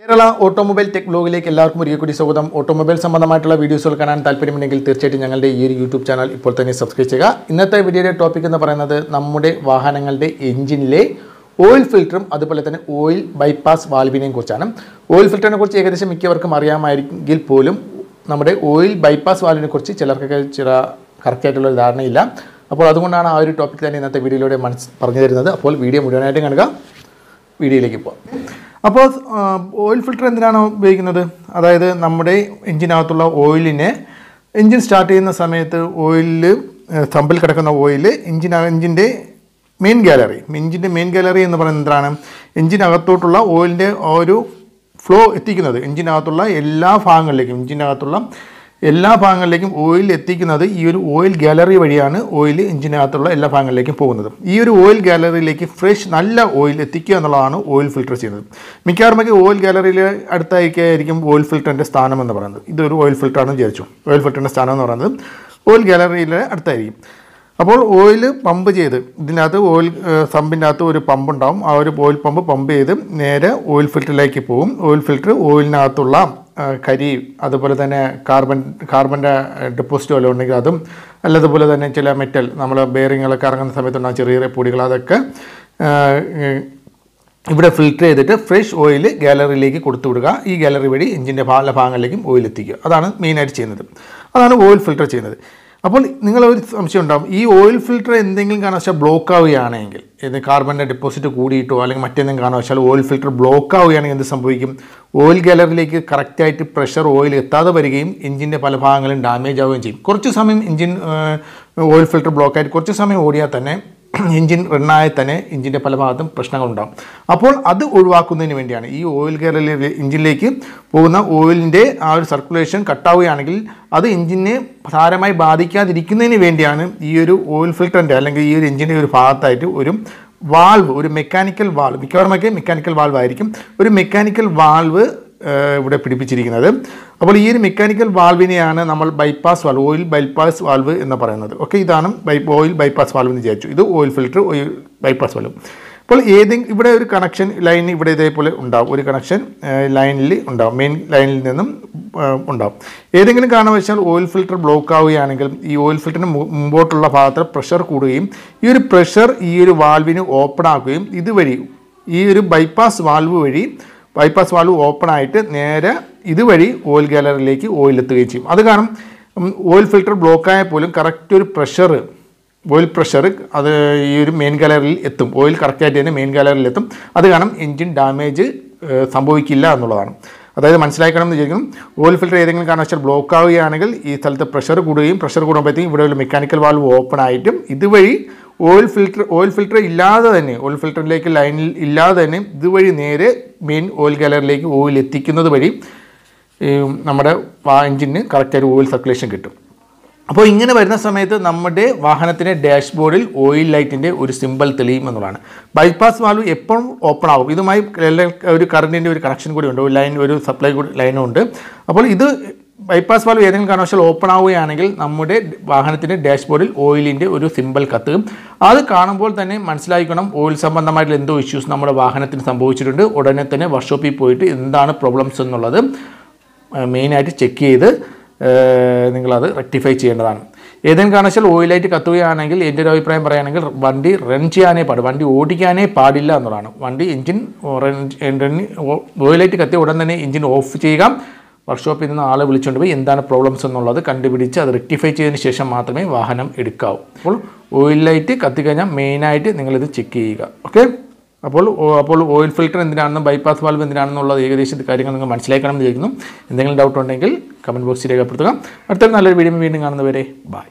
Kerala automobile tech ബ്ലോഗിലേക്ക് എല്ലാവർക്കും ഒരിക്കൽ കൂടി സ്വാഗതം ഓട്ടോമൊബൈൽ സംബന്ധമായിട്ടുള്ള വീഡിയോസുകൾ കാണാൻ താല്പര്യമുണ്ടെങ്കിൽ തീർച്ചയായിട്ടും ഞങ്ങളുടെ ഈ ഒരു യൂട്യൂബ് ചാനൽ ഇപ്പോൾ തന്നെ സബ്സ്ക്രൈബ് ചെയ്യുക ഇന്നത്തെ വീഡിയോയുടെ ടോപ്പിക് എന്ന് പറയുന്നത് നമ്മുടെ വാഹനങ്ങളുടെ എഞ്ചിനിലെ ഓയിൽ ഫിൽറ്ററും അതുപോലെ തന്നെ ഓയിൽ ബൈപ്പാസ് വാൽവിനെയും കുറിച്ചാണ് ഓയിൽ ഫിൽറ്ററിനെ കുറിച്ച് ഏകദേശം മിക്കവർക്കും അറിയാമായിരിക്കിൽ പോലും നമ്മുടെ ഓയിൽ ബൈപ്പാസ് വാൽവിനെ കുറിച്ച് ചിലർക്കൊക്കെ ചില കറക്റ്റായിട്ടുള്ള ധാരണയില്ല അപ്പോൾ അതുകൊണ്ടാണ് ആ ഒരു ടോപ്പിക് തന്നെ ഇന്നത്തെ വീഡിയോയിലൂടെ മനസ്സ് പറഞ്ഞു തരുന്നത് അപ്പോൾ വീഡിയോ മുഴുവനായിട്ടും കാണുക വീഡിയോയിലേക്ക് പോകാം അപ്പോൾ ഓയിൽ ഫിൽട്ടർ എന്തിനാണ് ഉപയോഗിക്കുന്നത് അതായത് നമ്മുടെ എഞ്ചിനകത്തുള്ള ഓയിലിനെ എഞ്ചിൻ സ്റ്റാർട്ട് ചെയ്യുന്ന സമയത്ത് ഓയിലിൽ തമ്പിൽ കിടക്കുന്ന ഓയിൽ എഞ്ചിന എഞ്ചിൻ്റെ മെയിൻ ഗാലറി എഞ്ചിൻ്റെ മെയിൻ ഗാലറി എന്ന് പറയുന്നത് എന്താണ് എഞ്ചിനകത്തോട്ടുള്ള ഓയിലിൻ്റെ ഒരു ഫ്ലോ എത്തിക്കുന്നത് എഞ്ചിനകത്തുള്ള എല്ലാ ഭാഗങ്ങളിലേക്കും എഞ്ചിനകത്തുള്ള എല്ലാ ഭാഗങ്ങളിലേക്കും ഓയിൽ എത്തിക്കുന്നത് ഈ ഒരു ഓയിൽ ഗാലറി വഴിയാണ് ഓയിൽ എഞ്ചിനകത്തുള്ള എല്ലാ ഭാഗങ്ങളിലേക്കും പോകുന്നത് ഈ ഒരു ഓയിൽ ഗാലറിയിലേക്ക് ഫ്രഷ് നല്ല ഓയിൽ എത്തിക്കുക എന്നുള്ളതാണ് ഓയിൽ ഫിൽട്ടർ ചെയ്യുന്നത് മിക്കവാറും ഓയിൽ ഗാലറിയിലെ അടുത്തായിരിക്കും ഓയിൽ ഫിൽറ്ററിൻ്റെ സ്ഥാനം എന്ന് പറയുന്നത് ഇതൊരു ഓയിൽ ആണെന്ന് വിചാരിച്ചു ഓയിൽ ഫിൽറ്ററിൻ്റെ സ്ഥാനം എന്ന് പറയുന്നത് ഓയിൽ ഗാലറിയിലെ അടുത്തായിരിക്കും അപ്പോൾ ഓയിൽ പമ്പ് ചെയ്ത് ഇതിനകത്ത് ഓയിൽ സമ്പിൻ്റെ അകത്ത് ഒരു പമ്പ് ഉണ്ടാവും ആ ഒരു ഓയിൽ പമ്പ് പമ്പ് ചെയ്ത് നേരെ ഓയിൽ ഫിൽറ്ററിലേക്ക് പോകും ഓയിൽ ഫിൽറ്റർ ഓയിലിനകത്തുള്ള കരി അതുപോലെ തന്നെ കാർബൺ കാർബൻ്റെ ഡെപ്പോസിറ്റ് വല്ലതും ഉണ്ടെങ്കിൽ അതും അല്ലതുപോലെ തന്നെ ചില മെറ്റൽ നമ്മൾ ബെയറിങ്ങുകളൊക്കെ ഇറങ്ങുന്ന സമയത്തുണ്ടാകുന്ന ചെറിയ ചെറിയ പൊടികൾ അതൊക്കെ ഇവിടെ ഫിൽറ്റർ ചെയ്തിട്ട് ഫ്രഷ് ഓയിൽ ഗാലറിയിലേക്ക് കൊടുത്തു വിടുക ഈ ഗാലറി വഴി എഞ്ചിൻ്റെ പല ഭാഗങ്ങളിലേക്കും ഓയിൽ എത്തിക്കുക അതാണ് മെയിനായിട്ട് ചെയ്യുന്നത് അതാണ് ഓയിൽ ഫിൽറ്റർ ചെയ്യുന്നത് അപ്പോൾ നിങ്ങൾ ഒരു സംശയം ഉണ്ടാകും ഈ ഓയിൽ ഫിൽറ്റർ എന്തെങ്കിലും കാരണവശാൽ ബ്ലോക്ക് ആവുകയാണെങ്കിൽ ഇത് കാർബണിൻ്റെ ഡെപ്പോസിറ്റ് കൂടിയിട്ടോ അല്ലെങ്കിൽ മറ്റെന്തെങ്കിലും കാരണവശാൽ ഓയിൽ ഫിൽറ്റർ ബ്ലോക്ക് ആവുകയാണെങ്കിൽ എന്ത് സംഭവിക്കും ഓയിൽ ഗാലറിലേക്ക് കറക്റ്റായിട്ട് പ്രഷർ ഓയിൽ എത്താതെ വരികയും എഞ്ചിൻ്റെ പല ഭാഗങ്ങളും ഡാമേജ് ആവുകയും ചെയ്യും കുറച്ച് സമയം എഞ്ചിൻ ഓയിൽ ഫിൽറ്റർ ബ്ലോക്കായിട്ട് കുറച്ച് സമയം ഓടിയാൽ തന്നെ എഞ്ചിൻ റണ്ണായ തന്നെ എഞ്ചിൻ്റെ പല ഭാഗത്തും പ്രശ്നങ്ങളുണ്ടാകും അപ്പോൾ അത് ഒഴിവാക്കുന്നതിന് വേണ്ടിയാണ് ഈ ഓയിൽ കയറിലെ എഞ്ചിനിലേക്ക് പോകുന്ന ഓയിലിൻ്റെ ആ ഒരു സർക്കുലേഷൻ കട്ടാവുകയാണെങ്കിൽ അത് എഞ്ചിനെ സാരമായി ബാധിക്കാതിരിക്കുന്നതിന് വേണ്ടിയാണ് ഈ ഒരു ഓയിൽ ഫിൽറ്ററിൻ്റെ അല്ലെങ്കിൽ ഈ ഒരു എഞ്ചിൻ്റെ ഒരു ഭാഗത്തായിട്ട് ഒരു വാൾവ് ഒരു മെക്കാനിക്കൽ വാൾവ് മിക്കവാറുമൊക്കെ മെക്കാനിക്കൽ വാൾവ് ആയിരിക്കും ഒരു മെക്കാനിക്കൽ വാൾവ് ഇവിടെ പിടിപ്പിച്ചിരിക്കുന്നത് അപ്പോൾ ഈ ഒരു മെക്കാനിക്കൽ വാൽവിനെയാണ് നമ്മൾ bypass valve oil bypass valve എന്ന് പറയുന്നത് ഓക്കെ ഇതാണ് ബൈ ഓയിൽ ബൈപ്പാസ് വാൽവ് എന്ന് വിചാരിച്ചു ഇത് oil filter oil bypass valve അപ്പോൾ ഏതെങ്കിലും ഇവിടെ ഒരു കണക്ഷൻ ലൈൻ ഇവിടെ ഇതേപോലെ ഉണ്ടാവും ഒരു കണക്ഷൻ ലൈനിൽ ഉണ്ടാവും മെയിൻ ലൈനിൽ നിന്നും ഉണ്ടാവും ഏതെങ്കിലും കാരണവശാൽ ഓയിൽ ഫിൽറ്റർ ബ്ലോക്ക് ആവുകയാണെങ്കിൽ ഈ ഓയിൽ ഫിൽറ്ററിന് മുമ്പോട്ടുള്ള ഭാഗത്ത് പ്രഷർ കൂടുകയും ഈ ഒരു പ്രഷർ ഈ ഒരു വാൽവിന് ഓപ്പൺ ആക്കുകയും ഇതുവഴി ഈ ഒരു ബൈപ്പാസ് വാൽവ് വഴി ബൈപ്പാസ് വാൾവ് ഓപ്പൺ ആയിട്ട് നേരെ ഇതുവഴി ഓയിൽ ഗാലറിയിലേക്ക് ഓയിൽ എത്തുകയും ചെയ്യും അത് കാരണം ഓയിൽ ഫിൽട്ടർ ബ്ലോക്കായാൽ പോലും കറക്റ്റ് ഒരു പ്രഷർ ഓയിൽ പ്രഷർ അത് ഈ ഒരു മെയിൻ ഗാലറിയിൽ എത്തും ഓയിൽ കറക്റ്റായിട്ട് തന്നെ മെയിൻ ഗാലറിയിൽ എത്തും അത് കാരണം എൻജിൻ ഡാമേജ് സംഭവിക്കില്ല എന്നുള്ളതാണ് അതായത് മനസ്സിലാക്കണം എന്ന് വിചാരിക്കും ഓയിൽ ഫിൽറ്റർ ഏതെങ്കിലും കാരണവശാൽ ബ്ലോക്ക് ആവുകയാണെങ്കിൽ ഈ സ്ഥലത്ത് പ്രഷർ കൂടുകയും പ്രഷർ കൂടുമ്പോഴത്തേക്കും ഇവിടെ ഒരു മെക്കാനിക്കൽ വാൾവ് ഓപ്പൺ ആയിട്ടും ഇതുവഴി ഓയിൽ ഫിൽട്ടർ ഓയിൽ ഫിൽട്ടർ ഇല്ലാതെ തന്നെ ഓയിൽ ഫിൽട്ടറിലേക്ക് ലൈനിൽ ഇല്ലാതെ തന്നെ ഇതുവഴി നേരെ മെയിൻ ഓയിൽ ഗാലറിലേക്ക് ഓയിൽ എത്തിക്കുന്നത് വഴി നമ്മുടെ എഞ്ചിന് കറക്റ്റായിട്ട് ഓയിൽ സർക്കുലേഷൻ കിട്ടും അപ്പോൾ ഇങ്ങനെ വരുന്ന സമയത്ത് നമ്മുടെ വാഹനത്തിൻ്റെ ഡാഷ്ബോർഡിൽ ഓയിൽ ലൈറ്റിൻ്റെ ഒരു സിമ്പിൾ തെളിയും എന്നുള്ളതാണ് ബൈപ്പാസ് വാൽവ് എപ്പോഴും ഓപ്പൺ ആകും ഇതുമായി ഒരു കറണ്ടിൻ്റെ ഒരു കണക്ഷൻ കൂടി ഉണ്ട് ഒരു ലൈൻ ഒരു സപ്ലൈ കൂടി ലൈനും ഉണ്ട് അപ്പോൾ ഇത് ബൈപ്പാസ് വാൽവ് ഏതെങ്കിലും കാരണവശാൽ ഓപ്പൺ ആവുകയാണെങ്കിൽ നമ്മുടെ വാഹനത്തിൻ്റെ ഡാഷ്ബോർഡിൽ ഓയിലിൻ്റെ ഒരു സിമ്പിൾ കത്തും അത് കാണുമ്പോൾ തന്നെ മനസ്സിലാക്കണം ഓയിൽ സംബന്ധമായിട്ടുള്ള എന്തോ ഇഷ്യൂസ് നമ്മുടെ വാഹനത്തിന് സംഭവിച്ചിട്ടുണ്ട് ഉടനെ തന്നെ വർക്ക്ഷോപ്പിൽ പോയിട്ട് എന്താണ് പ്രോബ്ലംസ് എന്നുള്ളത് മെയിനായിട്ട് ചെക്ക് ചെയ്ത് നിങ്ങളത് റെക്ടിഫൈ ചെയ്യേണ്ടതാണ് ഏതെങ്കിലും കാരണവശാൽ ഓയിലായിട്ട് കത്തുകയാണെങ്കിൽ എൻ്റെ ഒരു അഭിപ്രായം പറയുകയാണെങ്കിൽ വണ്ടി റൺ ചെയ്യാനേ പാടും വണ്ടി ഓടിക്കാനേ പാടില്ല എന്നുള്ളതാണ് വണ്ടി എൻജിൻ ഓയിലായിട്ട് കത്തിയ ഉടൻ തന്നെ എൻജിൻ ഓഫ് ചെയ്യുക വർക്ക്ഷോപ്പിൽ നിന്ന് ആളെ വിളിച്ചുകൊണ്ട് പോയി എന്താണ് പ്രോബ്ലംസ് എന്നുള്ളത് കണ്ടുപിടിച്ച് അത് റെക്ടിഫൈ ചെയ്തതിന് ശേഷം മാത്രമേ വാഹനം എടുക്കാവൂ അപ്പോൾ ഓയിൽ ലൈറ്റ് കത്തിക്കഴിഞ്ഞാൽ മെയിനായിട്ട് നിങ്ങളിത് ചെക്ക് ചെയ്യുക ഓക്കെ അപ്പോൾ അപ്പോൾ ഓയിൽ ഫിൽറ്റർ എന്തിനാണെന്നും ബൈപ്പാസ് വാൽവ് എന്തിനാണെന്നുള്ളത് ഏകദേശം കാര്യങ്ങൾ നിങ്ങൾ മനസ്സിലാക്കണമെന്ന് ചോദിക്കുന്നു എന്തെങ്കിലും ഡൗട്ട് ഉണ്ടെങ്കിൽ കമൻറ്റ് ബോക്സിൽ രേഖപ്പെടുത്തുക അടുത്തൊരു നല്ലൊരു വീഡിയോ വീണ്ടും കാണുന്നവരെ ബൈ